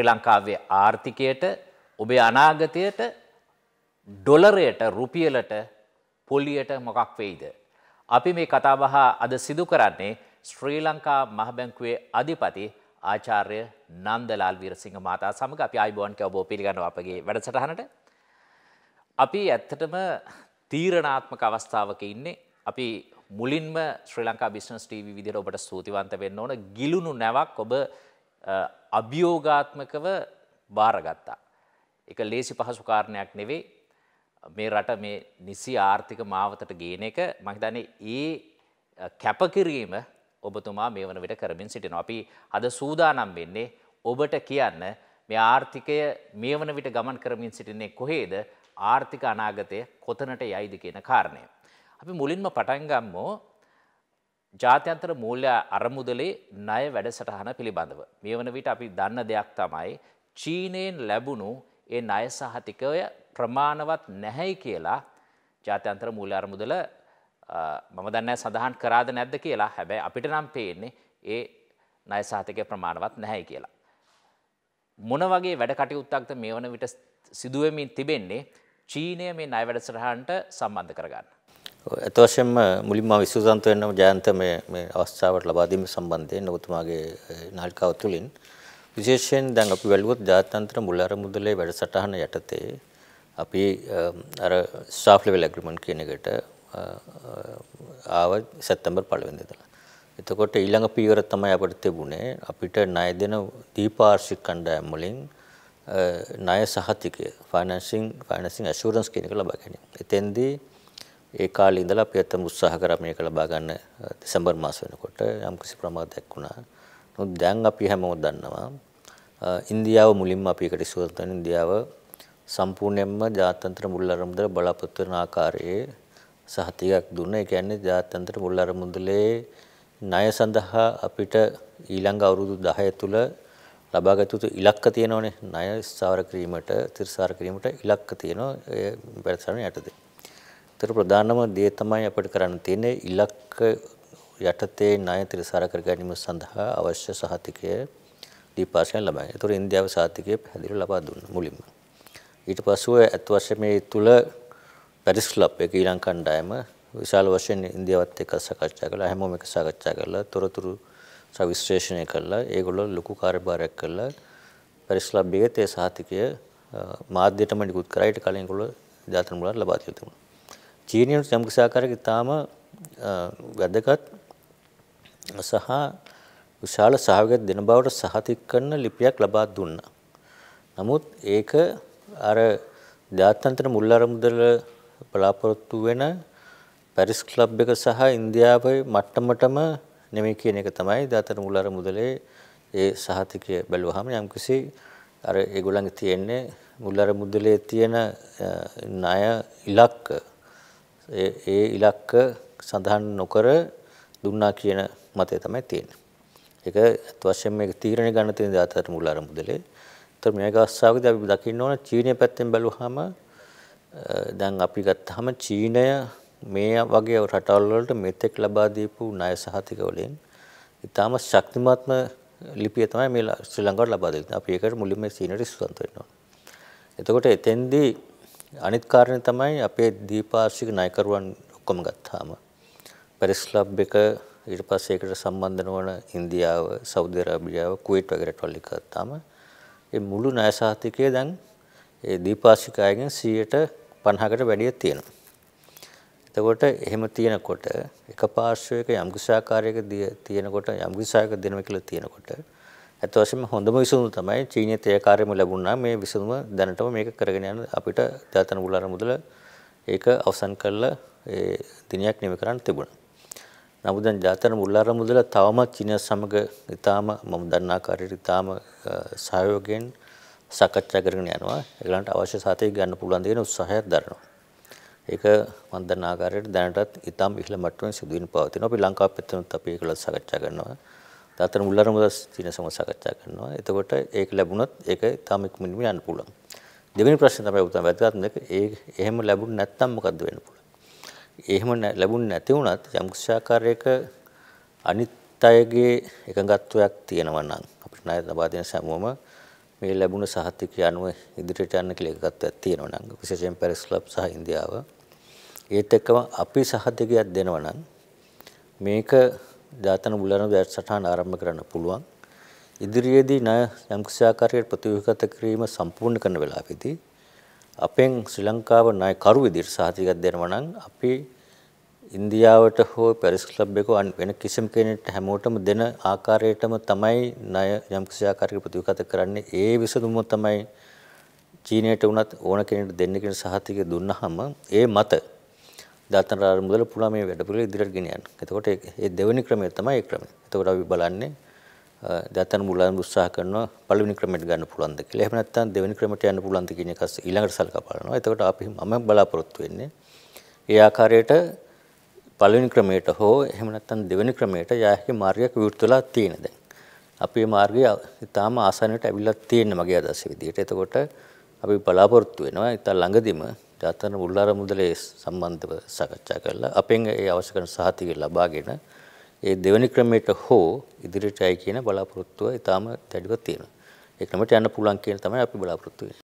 ශ්‍රී ලංකාවේ ආර්ථිකයට ඔබේ අනාගතයට ඩොලරයට රුපියලට පොලියට මොකක් වෙයිද. අපි මේ කතාබහ අද සිදු කරන්නේ ශ්‍රී ලංකා මහබැංකුවේ අධිපති ආචාර්ය නන්දලාල් වීරසිංහ මහතා සමඟ අපි ආයිබෝන් කවබෝ පිළිගන්න අපගේ වැඩසටහනට. අපි ඇත්තටම තීරණාත්මක අවස්ථාවක ඉන්නේ අපි මුලින්ම ශ්‍රී ලංකා බිස්නස් ටීවී විදිහට ඔබට ස්තුතිවන්ත වෙන්න ඕන ගිලුණු නැවක් ඔබ අභියෝගාත්මකව බාරගත්තා. එක ලේසි පහසු කාරණයක් නෙවෙයි මේ රට මේ නිසි ආර්ථික මාවතට ගේන එක මහිතන්නේ ඒ කැපකිරීම ඔබතුමා මේ වන විට කරමින් සිටිනවා. අපි අද සූදානම් වෙන්නේ ඔබට කියන්න මේ ආර්ථිකය මේ වන විට ගමන් කරමින් සිටින්නේ කොහේද ආර්ථික අනාගතය කොතනට යයිද කියන කාරණය. අපි මුලින්ම පටන්ගම්මෝ ජාත්‍යන්තර මූල්‍ය අරමුදලේ ණය වැඩසටහන පිළිබඳව. මේ වන විට අපි දන්න දෙයක් තමයි චීනයෙන් ලැබුණු ඒ ණය සහතිකය ප්‍රමාණවත් නැහැයි කියලා ජාත්‍යන්තර මූල්‍ය අරමුදල මම දන්නේ සඳහන් කරාද නැද්ද කියලා හැබැයි අපිට නම් පේන්නේ ඒ ණය සහතිකය ප්‍රමාණවත් නැහැයි කියලා. මොන වගේ වැඩ කටයුත්තක්ද මේ වන විට සිදුවමින් තිබෙන්නේ චීනය මේ ණය වැඩසටහනට සම්බන්ධ කරගන්න. ඇත වශයෙන්ම මුලින්ම විශ්වාසන්ත වෙන්නම ජයන්ත මේ මේ අවස්ථාවට ලබා දීම සම්බන්ධයෙන් ඔබතුමාගේ නාලිකාව තුළින් විශේෂයෙන් දැන් අපි වැළුවොත් ජාත්‍යන්තර මුල් අරමුදලේ වැඩසටහන යටතේ අපි අර ස්ටාෆ් ලෙවල් ඇග්‍රීමන්ට් කියන එකට ආව සැප්තැම්බර් 1 වෙනිදාලා. එතකොට ඊළඟ පීවර තමයි අපිට තිබුණේ අපිට ණය දෙන දීපාර්ශික කණ්ඩායම් වලින් ණය සහතිකය ෆයිනැන්සිං ෆයිනැන්සිං ඇෂුරන්ස් කියන එක ලබා ගැනීම. එතෙන්දී ඒ කාලේ ඉඳලා අපි ඇත්තම උත්සාහ කරා මේක ලබා ගන්න දෙසැම්බර් මාස වෙනකොට යම් කිසි ප්‍රමාදයක් වුණා. නමුත් දැන් අපි හැමෝම දන්නවා ඉන්දියාව මුලින්ම අපි එකට ඉස්සුවත් වෙන ඉන්දියාව සම්පූර්ණයෙන්ම ජාත්‍යන්තර මුල් ආරමුදල බලාපොරොත්තු වෙන ආකාරයේ සහතිකයක් දුන්නා. ඒ කියන්නේ ජාත්‍යන්තර මුල් ආරමුදලේ ණය සඳහා අපිට ඊළඟ අවුරුදු 10 තුළ ලබාගත යුතු ඉලක්ක තියෙනවනේ ණය ස්ථාවර කිරීමට තිරසාර කිරීමට ඉලක්ක තියෙනවා ඒ වැඩසටහන යටතේ ඒතර ප්‍රධානම දේ තමයි අපිට කරන්න තියෙන්නේ ඉලක්ක යටතේ ණය තිරසාර කර ගැනීම සඳහා අවශ්‍ය සහතිකය දීපාර්ශ්වයෙන් ලබා ගන්න. ඒතර ඉන්දියාව සහතිකය පැහැදිලිව ලබා දුන්නා මුලින්ම. ඊට පසුව අත් වශයෙන් මේ තුල පැරිස් ක්ලබ් එක ඊළං කණ්ඩායම විශාල වශයෙන් ඉන්දියාවත් එක්ක සාකච්ඡා කළා. හැමෝම එක සාකච්ඡා කළා. තොරතුරු සවිශ්ලේෂණය කළා. ඒගොල්ලෝ ලොකු කාර්යභාරයක් කළා. පැරිස් ක්ලබ් එකේ තේ සහතිකය මාධ්‍යයටම නිකුත් කරා. ඊට කලින් ඒගොල්ලෝ ජාතන මුලට ලබා දෙලා තිබුණා. චීනයන්ට යම්කිසි ආකාරයක ඉතාම වැදගත් සහ විශාල සහයෝගයක් දෙන බවට සහතික කරන ලිපියක් ලබා දුන්නා. නමුත් ඒක අර ජාත්‍යන්තර මුල් අරමුදල බලාපොරොත්තු වෙන පැරිස් ක්ලබ් එක සහ ඉන්දියාවේ මට්ටමටම නෙමෙයි කියන එක තමයි ජාත්‍යන්තර මුල් අරමුදලේ ඒ සහතිකය බැලුවාම යම්කිසි අර ඒගොල්ලන්ගේ තියෙන්නේ මුල් අරමුදලේ තියෙන ණය ඉලක්ක ඒ ඉලක්ක සඳහන් නොකර දුන්නා කියන මතය තමයි තියෙන්නේ. ඒක අත් වශයෙන් මේක තීරණය ගන්න තියෙන දාතර මුල් අරමුදලේ. ඒතර මේ ගස්සාවකදී අපි දකින්න ඕන චීනය පැත්තෙන් බැලුවාම දැන් අපි ගත්තාම චීනය මේ වගේ රටවල් වලට මෙතෙක් ලබා දීපු ණය සහතික වලින් ඉතාම ශක්තිමත්ම ලිපිය තමයි මේ ශ්‍රී ලංකාවට ලබා දෙන්නේ. අපි ඒකට මුලින්ම චීනට ස්තුතිවන්ත වෙනවා. එතකොට එතෙන්දී අනිත් කාරණය තමයි අපේ දීපාර්ශික නායකරුවන් ඔක්කොම ගත්තාම පැරිස් ක්ලබ් එක ඊට පස්සේ ඒකට සම්බන්ධ නොවන ඉන්දියාව, සෞදි අරාබියාව, කුවේට් වගේ රටවල් එක ගත්තාම ඒ මුළු ණය සහතිකය දැන් ඒ දීපාර්ශික අයගෙන් 150කට වැඩිය තියෙනවා. එතකොට එහෙම තියෙනකොට එක පාර්ශ්වයක යම් කිසි ආකාරයක තියෙනකොට යම් කිසි ආකාරයක දෙනවා කියලා තියෙනකොට ඇත්ත වශයෙන්ම හොඳම විසඳුම තමයි චීනයේ තේ කාර්යම ලැබුණා මේ විසඳුම දැනටම මේක කරගෙන යන අපිට දාතන මුලාර මුදල ඒක අවසන් කරලා ඒ දිනයක් නිම කරන්න තිබුණා. නමුත් දැන් දාතන මුලාර මුදල තවමත් චීනය සමග ඊටාම මම දන්නා ආකාරයට ඊටාම සහයෝගයෙන් සාකච්ඡා කරගෙන යනවා. ඒගලන්ට අවශ්‍ය සාතේ ගන්න පුළුවන් දෙන උත්සාහයක් දරනවා. ඒක මම දන්නා ආකාරයට දැනටත් ඊටාම ඉහළ මට්ටමින් සිදුවෙන පවතිනවා. අපි ලංකාව පැත්තෙන් අපි ඒකලත් සාකච්ඡා කරනවා. අතර මුල් අරමුදස් තියෙන සමග සාකච්ඡා කරනවා. එතකොට ඒක ලැබුණොත් ඒක තාම ඉක්මනින්ම යන්න පුළුවන්. දෙවෙනි ප්‍රශ්නේ තමයි උත්තර වැදගත්ම එක ඒ එහෙම ලැබුණ නැත්නම් මොකද්ද වෙන්න පුළුවන්? එහෙම ලැබුණ නැති වුණත් යම් ශාකාරයක අනිත් අයගේ එකඟත්වයක් තියෙනවා නම් අපිට ණය ලබා දෙන සමුවම මේ ලැබුණ සහතිකය අනුව ඉදිරියට යන්න කියලා එකගතයක් තියෙනවා නම් විශේෂයෙන් පැරිස් ක්ලබ් සහ ඉන්දියාව ඒත් එක්කම අපි සහතිකයක් දෙනවා නම් මේක ජාතන බුලන වැඩසටහන ආරම්භ කරන්න පුළුවන්. ඉදිරියේදී ණය යම්කිසි ආකාරයකට ප්‍රතිවිගත කිරීම සම්පූර්ණ කරන වෙලාවේදී අපෙන් ශ්‍රී ලංකාව ණයකරු විදිහට සහතිකයක් දෙනවා නම් අපි ඉන්දියාවට හෝ පැරිස් ක්ලබ් එක වෙන කිසිම කෙනෙක්ට හැමෝටම දෙන ආකාරයටම තමයි ණය යම්කිසි ආකාරයකට ප්‍රතිවිගත කරන්නේ. ඒ විසඳුම තමයි චීනයට වුණත් ඕන කෙනෙක්ට දෙන්න කියන සහතිකය දුන්නාම ඒ මත ධාතන ආරම්භදල පුළුවන් මේ වැඩ පිළිවෙල ඉදිරියට ගෙන යන්න. එතකොට ඒ දෙවෙනි ක්‍රමය තමයි ඒ ක්‍රමය. එතකොට අපි බලන්නේ ධාතන මුලයන් උත්සාහ කරනවා පළවෙනි ක්‍රමයට ගන්න පුළුවන්ද කියලා. එහෙම නැත්නම් දෙවෙනි ක්‍රමයට යන්න පුළුවන්ද කියන එක ඊළඟට සල්කා බලනවා. එතකොට අපි මම බලාපොරොත්තු වෙන්නේ ඒ ආකාරයට පළවෙනි ක්‍රමයට හෝ එහෙම නැත්නම් දෙවෙනි ක්‍රමයට යාහි මාර්ගයක් විවෘත වෙලා තියෙන දැන්. අපේ මාර්ගය ඉතාම ආසනයට ඇවිල්ලා තියෙන මගේ අදහස විදිහට. එතකොට අපි බලාපොරොත්තු වෙනවා ඉතා ළඟදිම ජාතන මුල් අරමුදලේ සම්බන්ධව සාකච්ඡා කරලා අපෙන් ඒ අවශ්‍ය කරන සහතිකය ලබාගෙන ඒ දෙවැනි ක්‍රමයට හෝ ඉදිරියටයි කියන බලාපොරොත්තුව ඊටාම දැඩිව තියෙනවා. ඒ ක්‍රමයට යන්න පුළුවන් කියන තමයි අපි බලාපොරොත්තු වෙන්නේ.